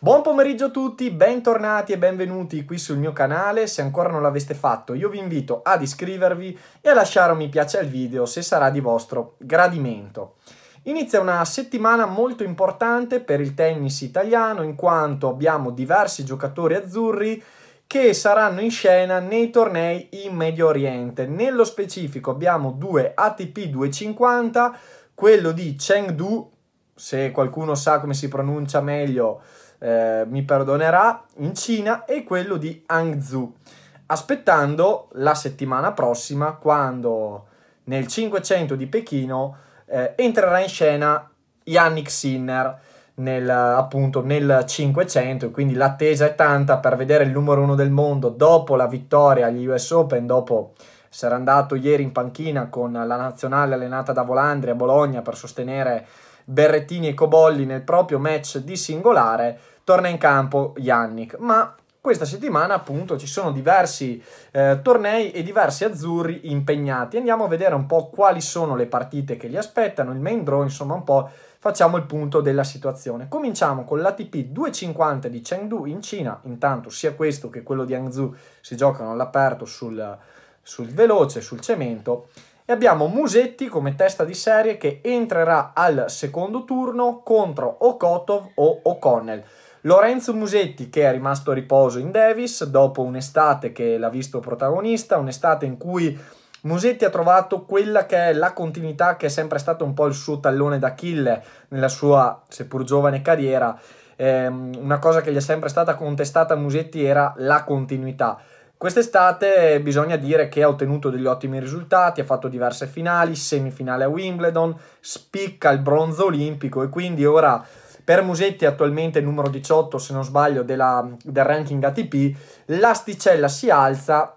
Buon pomeriggio a tutti, bentornati e benvenuti qui sul mio canale. Se ancora non l'aveste fatto, io vi invito ad iscrivervi e a lasciare un mi piace al video se sarà di vostro gradimento. Inizia una settimana molto importante per il tennis italiano in quanto abbiamo diversi giocatori azzurri che saranno in scena nei tornei in Medio Oriente. Nello specifico abbiamo due ATP 250, quello di Chengdu, se qualcuno sa come si pronuncia meglio eh, mi perdonerà, in Cina e quello di Hangzhou, aspettando la settimana prossima quando nel 500 di Pechino eh, entrerà in scena Yannick Sinner nel, appunto nel 500, quindi l'attesa è tanta per vedere il numero uno del mondo dopo la vittoria agli US Open, dopo essere andato ieri in panchina con la nazionale allenata da Volandri a Bologna per sostenere Berrettini e Cobolli nel proprio match di singolare torna in campo Yannick, ma questa settimana appunto ci sono diversi eh, tornei e diversi azzurri impegnati. Andiamo a vedere un po' quali sono le partite che li aspettano, il main draw, insomma un po' facciamo il punto della situazione. Cominciamo con l'ATP 250 di Chengdu in Cina, intanto sia questo che quello di Hangzhou si giocano all'aperto sul, sul veloce, sul cemento. E abbiamo Musetti come testa di serie che entrerà al secondo turno contro Okotov o O'Connell. Lorenzo Musetti che è rimasto a riposo in Davis dopo un'estate che l'ha visto protagonista, un'estate in cui Musetti ha trovato quella che è la continuità che è sempre stato un po' il suo tallone d'Achille nella sua seppur giovane carriera. Eh, una cosa che gli è sempre stata contestata a Musetti era la continuità. Quest'estate bisogna dire che ha ottenuto degli ottimi risultati, ha fatto diverse finali, semifinale a Wimbledon, spicca il bronzo olimpico e quindi ora per Musetti attualmente numero 18, se non sbaglio, della, del ranking ATP, l'asticella si alza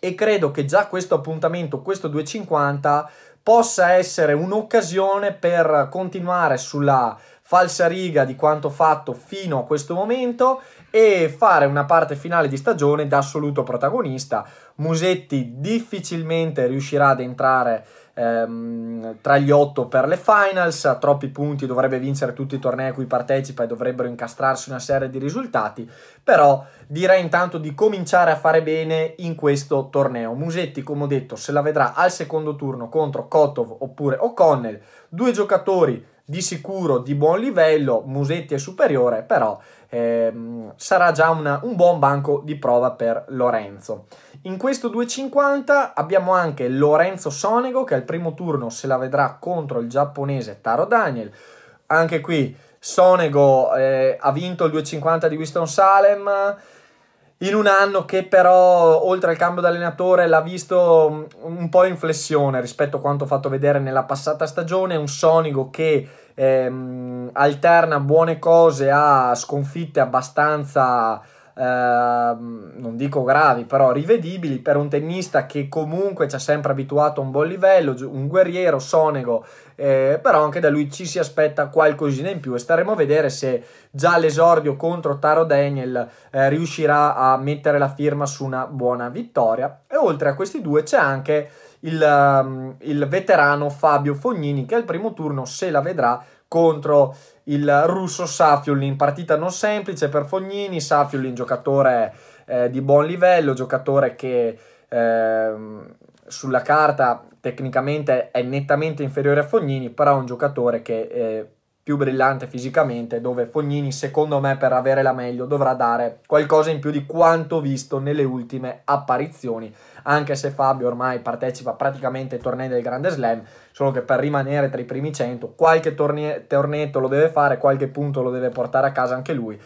e credo che già questo appuntamento, questo 250, possa essere un'occasione per continuare sulla falsa riga di quanto fatto fino a questo momento e fare una parte finale di stagione da assoluto protagonista. Musetti difficilmente riuscirà ad entrare ehm, tra gli otto per le finals, ha troppi punti, dovrebbe vincere tutti i tornei a cui partecipa e dovrebbero incastrarsi una serie di risultati, però direi intanto di cominciare a fare bene in questo torneo. Musetti, come ho detto, se la vedrà al secondo turno contro Kotov oppure O'Connell, due giocatori di sicuro di buon livello, Musetti è superiore, però ehm, sarà già una, un buon banco di prova per Lorenzo. In questo 2.50 abbiamo anche Lorenzo Sonego che al primo turno se la vedrà contro il giapponese Taro Daniel. Anche qui Sonego eh, ha vinto il 2.50 di Winston Salem in un anno che però oltre al cambio d'allenatore l'ha visto mm, un po' in flessione rispetto a quanto fatto vedere nella passata stagione, un Sonico che ehm, alterna buone cose a sconfitte abbastanza Ehm, non dico gravi, però rivedibili per un tennista che comunque ci ha sempre abituato a un buon livello, un guerriero, sonego, eh, però anche da lui ci si aspetta qualcosina in più e staremo a vedere se già l'esordio contro Taro Daniel eh, riuscirà a mettere la firma su una buona vittoria. E oltre a questi due c'è anche il, um, il veterano Fabio Fognini che al primo turno se la vedrà contro il russo Safiulin, partita non semplice per Fognini, Safiulin giocatore eh, di buon livello, giocatore che eh, sulla carta tecnicamente è nettamente inferiore a Fognini, però è un giocatore che eh, più brillante fisicamente, dove Fognini secondo me per avere la meglio dovrà dare qualcosa in più di quanto visto nelle ultime apparizioni, anche se Fabio ormai partecipa praticamente ai tornei del Grande Slam, solo che per rimanere tra i primi 100 qualche torne tornetto lo deve fare, qualche punto lo deve portare a casa anche lui.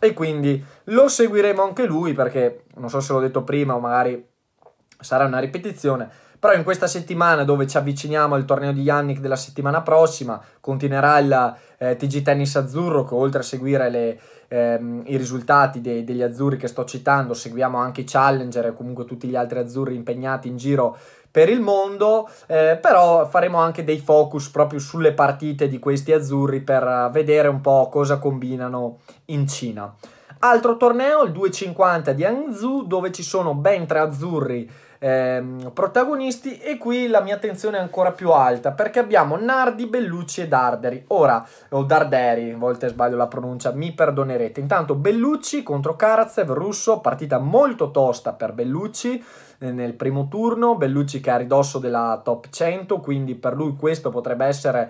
E quindi lo seguiremo anche lui perché, non so se l'ho detto prima o magari sarà una ripetizione, però in questa settimana dove ci avviciniamo al torneo di Yannick della settimana prossima, continuerà il eh, TG Tennis Azzurro che oltre a seguire le, ehm, i risultati dei, degli azzurri che sto citando, seguiamo anche i Challenger e comunque tutti gli altri azzurri impegnati in giro per il mondo, eh, però faremo anche dei focus proprio sulle partite di questi azzurri per eh, vedere un po' cosa combinano in Cina. Altro torneo, il 250 di Hangzhou, dove ci sono ben tre azzurri ehm, protagonisti e qui la mia attenzione è ancora più alta perché abbiamo Nardi, Bellucci e Darderi. Ora, o Darderi, a volte sbaglio la pronuncia, mi perdonerete. Intanto Bellucci contro Karatsev, russo, partita molto tosta per Bellucci eh, nel primo turno, Bellucci che è a ridosso della top 100, quindi per lui questo potrebbe essere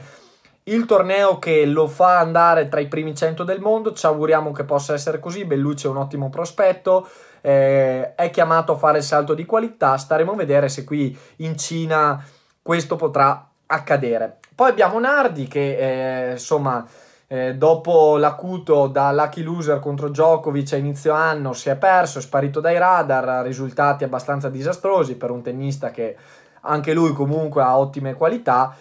il torneo che lo fa andare tra i primi 100 del mondo, ci auguriamo che possa essere così, Bellucci è un ottimo prospetto, eh, è chiamato a fare il salto di qualità, staremo a vedere se qui in Cina questo potrà accadere. Poi abbiamo Nardi che eh, insomma eh, dopo l'acuto da lucky loser contro Djokovic a inizio anno si è perso, è sparito dai radar, risultati abbastanza disastrosi per un tennista che anche lui comunque ha ottime qualità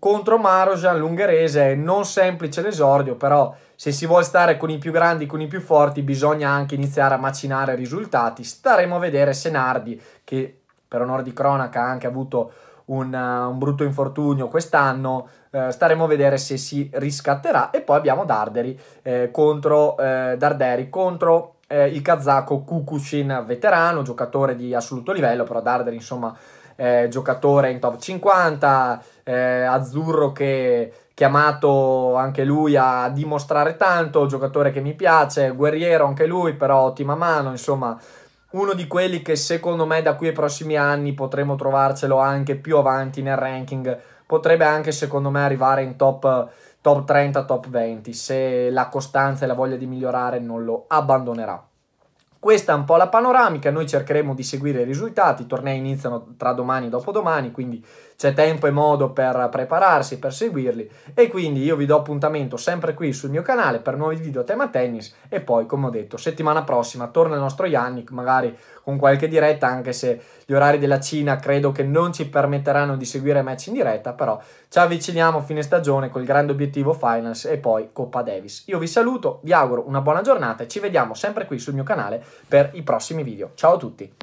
contro Marojan, l'ungherese, non semplice l'esordio, però se si vuole stare con i più grandi, con i più forti, bisogna anche iniziare a macinare risultati. Staremo a vedere se Nardi, che per onore di cronaca ha anche avuto un, uh, un brutto infortunio quest'anno, eh, staremo a vedere se si riscatterà. E poi abbiamo Darderi eh, contro, eh, Darderi contro eh, il kazako Kukushin veterano, giocatore di assoluto livello, però Darderi insomma eh, giocatore in top 50, eh, azzurro che chiamato anche lui a dimostrare tanto, giocatore che mi piace, guerriero anche lui, però ottima mano, insomma uno di quelli che secondo me da qui ai prossimi anni potremo trovarcelo anche più avanti nel ranking, potrebbe anche secondo me arrivare in top, top 30, top 20, se la costanza e la voglia di migliorare non lo abbandonerà. Questa è un po' la panoramica, noi cercheremo di seguire i risultati, i tornei iniziano tra domani e dopodomani, quindi c'è tempo e modo per prepararsi, per seguirli e quindi io vi do appuntamento sempre qui sul mio canale per nuovi video a tema tennis e poi come ho detto settimana prossima torna il nostro Yannick magari con qualche diretta anche se gli orari della Cina credo che non ci permetteranno di seguire match in diretta però ci avviciniamo a fine stagione col grande obiettivo Finals e poi Coppa Davis. Io vi saluto, vi auguro una buona giornata e ci vediamo sempre qui sul mio canale per i prossimi video. Ciao a tutti!